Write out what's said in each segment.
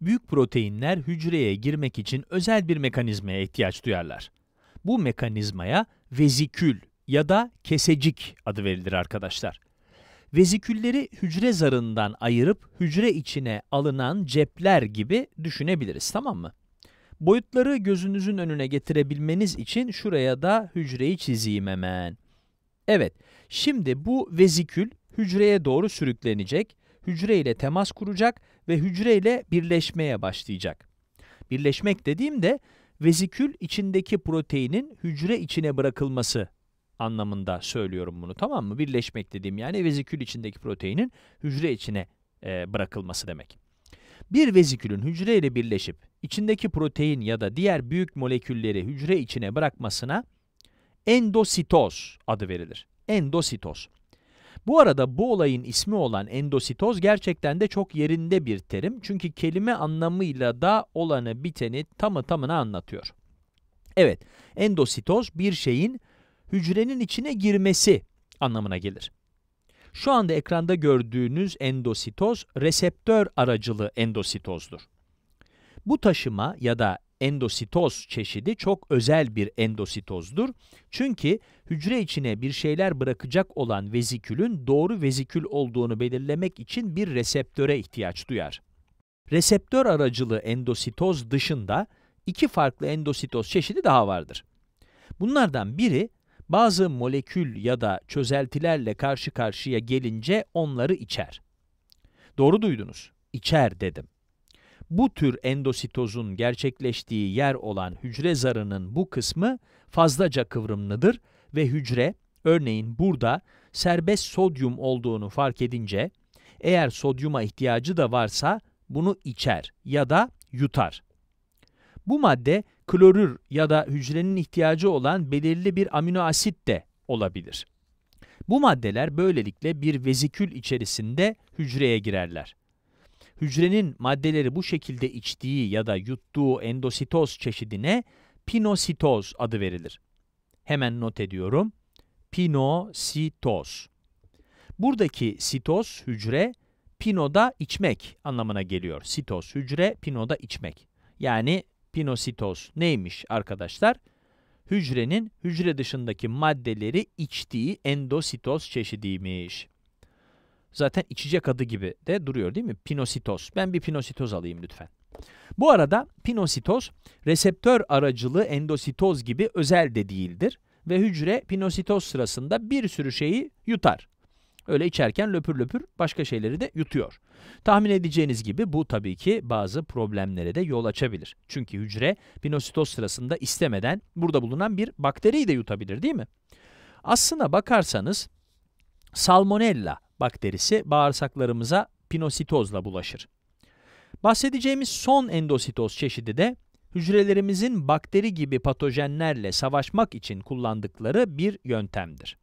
Büyük proteinler hücreye girmek için özel bir mekanizmaya ihtiyaç duyarlar. Bu mekanizmaya vezikül ya da kesecik adı verilir arkadaşlar. Vezikülleri hücre zarından ayırıp hücre içine alınan cepler gibi düşünebiliriz tamam mı? Boyutları gözünüzün önüne getirebilmeniz için şuraya da hücreyi çizeyim hemen. Evet, şimdi bu vezikül hücreye doğru sürüklenecek, hücre ile temas kuracak ve hücre ile birleşmeye başlayacak. Birleşmek dediğimde vezikül içindeki proteinin hücre içine bırakılması anlamında söylüyorum bunu tamam mı? Birleşmek dediğim yani vezikül içindeki proteinin hücre içine e, bırakılması demek. Bir vezikülün hücre ile birleşip içindeki protein ya da diğer büyük molekülleri hücre içine bırakmasına endositoz adı verilir. Endositoz. Bu arada bu olayın ismi olan endositoz gerçekten de çok yerinde bir terim. Çünkü kelime anlamıyla da olanı biteni tamı tamına anlatıyor. Evet, endositoz bir şeyin hücrenin içine girmesi anlamına gelir. Şu anda ekranda gördüğünüz endositoz, reseptör aracılı endositozdur. Bu taşıma ya da endositoz çeşidi çok özel bir endositozdur. Çünkü hücre içine bir şeyler bırakacak olan vezikülün doğru vezikül olduğunu belirlemek için bir reseptöre ihtiyaç duyar. Reseptör aracılı endositoz dışında iki farklı endositoz çeşidi daha vardır. Bunlardan biri bazı molekül ya da çözeltilerle karşı karşıya gelince onları içer. Doğru duydunuz, içer dedim. Bu tür endositozun gerçekleştiği yer olan hücre zarının bu kısmı fazlaca kıvrımlıdır ve hücre, örneğin burada serbest sodyum olduğunu fark edince, eğer sodyuma ihtiyacı da varsa bunu içer ya da yutar. Bu madde klorür ya da hücrenin ihtiyacı olan belirli bir amino asit de olabilir. Bu maddeler böylelikle bir vezikül içerisinde hücreye girerler. Hücrenin maddeleri bu şekilde içtiği ya da yuttuğu endositoz çeşidine pinositoz adı verilir. Hemen not ediyorum. Pinositoz. Buradaki sitoz hücre, pinoda içmek anlamına geliyor. Sitoz hücre, pinoda içmek. Yani pinositoz neymiş arkadaşlar? Hücrenin hücre dışındaki maddeleri içtiği endositoz çeşidiymiş zaten içecek adı gibi de duruyor değil mi? Pinositos. Ben bir pinositos alayım lütfen. Bu arada pinositos reseptör aracılığı endositoz gibi özel de değildir ve hücre pinositos sırasında bir sürü şeyi yutar. Öyle içerken löpür löpür başka şeyleri de yutuyor. Tahmin edeceğiniz gibi bu tabii ki bazı problemlere de yol açabilir. Çünkü hücre pinositos sırasında istemeden burada bulunan bir bakteriyi de yutabilir değil mi? Aslına bakarsanız salmonella bakterisi bağırsaklarımıza pinositozla bulaşır. Bahsedeceğimiz son endositoz çeşidi de hücrelerimizin bakteri gibi patojenlerle savaşmak için kullandıkları bir yöntemdir.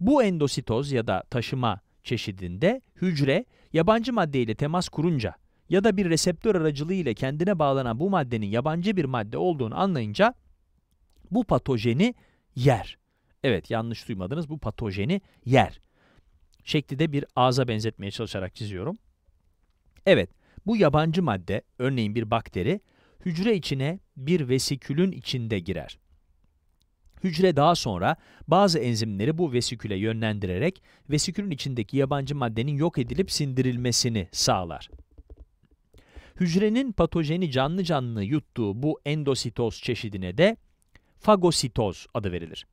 Bu endositoz ya da taşıma çeşidinde hücre yabancı maddeyle temas kurunca ya da bir reseptör aracılığıyla kendine bağlanan bu maddenin yabancı bir madde olduğunu anlayınca bu patojeni yer. Evet yanlış duymadınız bu patojeni yer. Şekli de bir ağza benzetmeye çalışarak çiziyorum. Evet, bu yabancı madde, örneğin bir bakteri, hücre içine bir vesikülün içinde girer. Hücre daha sonra bazı enzimleri bu vesiküle yönlendirerek vesikülün içindeki yabancı maddenin yok edilip sindirilmesini sağlar. Hücrenin patojeni canlı canlı yuttuğu bu endositoz çeşidine de fagositoz adı verilir.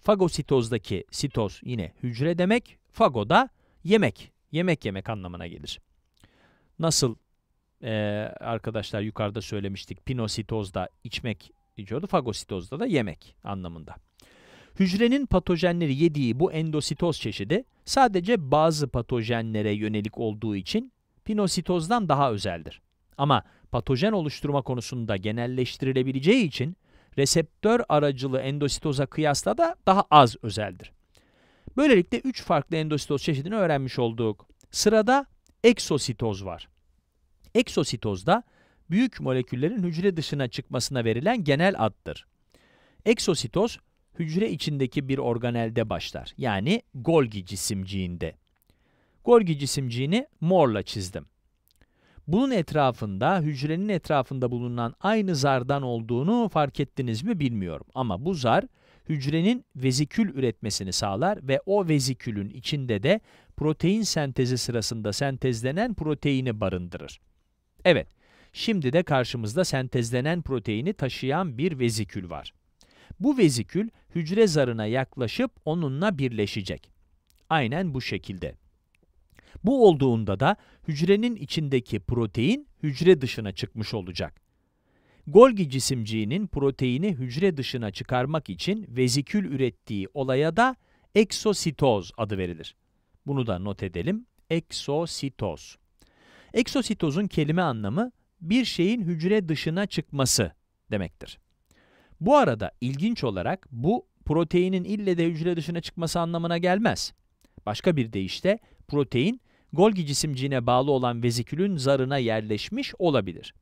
Fagositozdaki sitoz yine hücre demek, Fago da yemek, yemek yemek anlamına gelir. Nasıl e, arkadaşlar yukarıda söylemiştik pinositozda içmek içiyordu, fagositozda da yemek anlamında. Hücrenin patojenleri yediği bu endositoz çeşidi sadece bazı patojenlere yönelik olduğu için pinositozdan daha özeldir. Ama patojen oluşturma konusunda genelleştirilebileceği için reseptör aracılı endositoza kıyasla da daha az özeldir. Böylelikle 3 farklı endositoz çeşidini öğrenmiş olduk. Sırada eksositoz var. Eksositozda büyük moleküllerin hücre dışına çıkmasına verilen genel addır. Eksositoz, hücre içindeki bir organelde başlar. Yani Golgi cisimciğinde. Golgi cisimciğini morla çizdim. Bunun etrafında, hücrenin etrafında bulunan aynı zardan olduğunu fark ettiniz mi bilmiyorum. Ama bu zar, hücrenin vezikül üretmesini sağlar ve o vezikülün içinde de protein sentezi sırasında sentezlenen proteini barındırır. Evet, şimdi de karşımızda sentezlenen proteini taşıyan bir vezikül var. Bu vezikül hücre zarına yaklaşıp onunla birleşecek. Aynen bu şekilde. Bu olduğunda da hücrenin içindeki protein hücre dışına çıkmış olacak. Golgi cisimciğinin proteini hücre dışına çıkarmak için vezikül ürettiği olaya da eksositoz adı verilir. Bunu da not edelim. Eksositoz. Eksositozun kelime anlamı bir şeyin hücre dışına çıkması demektir. Bu arada ilginç olarak bu proteinin ille de hücre dışına çıkması anlamına gelmez. Başka bir deyişle protein Golgi cisimciğine bağlı olan vezikülün zarına yerleşmiş olabilir.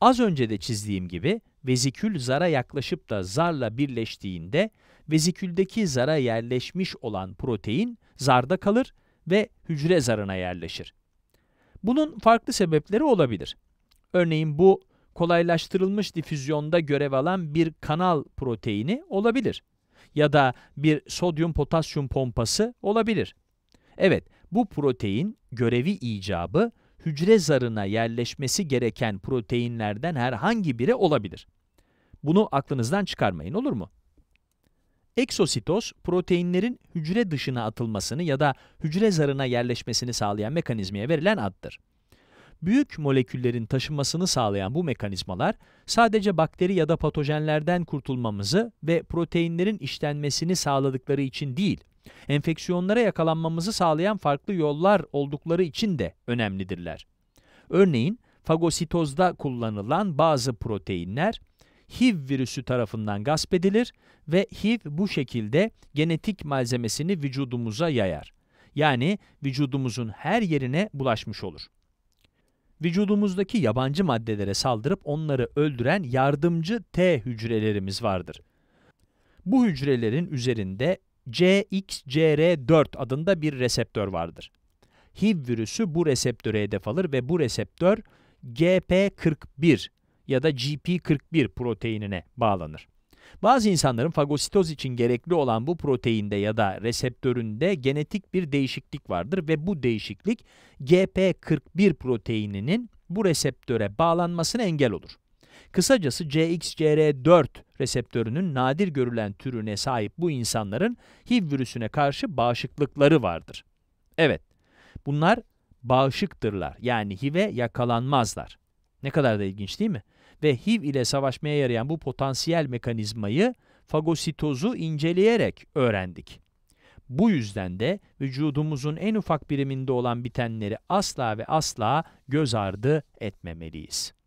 Az önce de çizdiğim gibi vezikül zara yaklaşıp da zarla birleştiğinde veziküldeki zara yerleşmiş olan protein zarda kalır ve hücre zarına yerleşir. Bunun farklı sebepleri olabilir. Örneğin bu kolaylaştırılmış difüzyonda görev alan bir kanal proteini olabilir ya da bir sodyum potasyum pompası olabilir. Evet, bu protein görevi icabı hücre zarına yerleşmesi gereken proteinlerden herhangi biri olabilir. Bunu aklınızdan çıkarmayın olur mu? Eksositoz, proteinlerin hücre dışına atılmasını ya da hücre zarına yerleşmesini sağlayan mekanizmaya verilen addır. Büyük moleküllerin taşınmasını sağlayan bu mekanizmalar, sadece bakteri ya da patojenlerden kurtulmamızı ve proteinlerin işlenmesini sağladıkları için değil, enfeksiyonlara yakalanmamızı sağlayan farklı yollar oldukları için de önemlidirler. Örneğin fagositozda kullanılan bazı proteinler HIV virüsü tarafından gasp edilir ve HIV bu şekilde genetik malzemesini vücudumuza yayar. Yani vücudumuzun her yerine bulaşmış olur. Vücudumuzdaki yabancı maddelere saldırıp onları öldüren yardımcı T hücrelerimiz vardır. Bu hücrelerin üzerinde CXCR4 adında bir reseptör vardır. HIV virüsü bu reseptöre hedef alır ve bu reseptör GP41 ya da GP41 proteinine bağlanır. Bazı insanların fagositoz için gerekli olan bu proteinde ya da reseptöründe genetik bir değişiklik vardır ve bu değişiklik GP41 proteininin bu reseptöre bağlanmasına engel olur. Kısacası CXCR4 reseptörünün nadir görülen türüne sahip bu insanların HIV virüsüne karşı bağışıklıkları vardır. Evet, bunlar bağışıktırlar yani HIV'e yakalanmazlar. Ne kadar da ilginç değil mi? Ve HIV ile savaşmaya yarayan bu potansiyel mekanizmayı fagositozu inceleyerek öğrendik. Bu yüzden de vücudumuzun en ufak biriminde olan bitenleri asla ve asla göz ardı etmemeliyiz.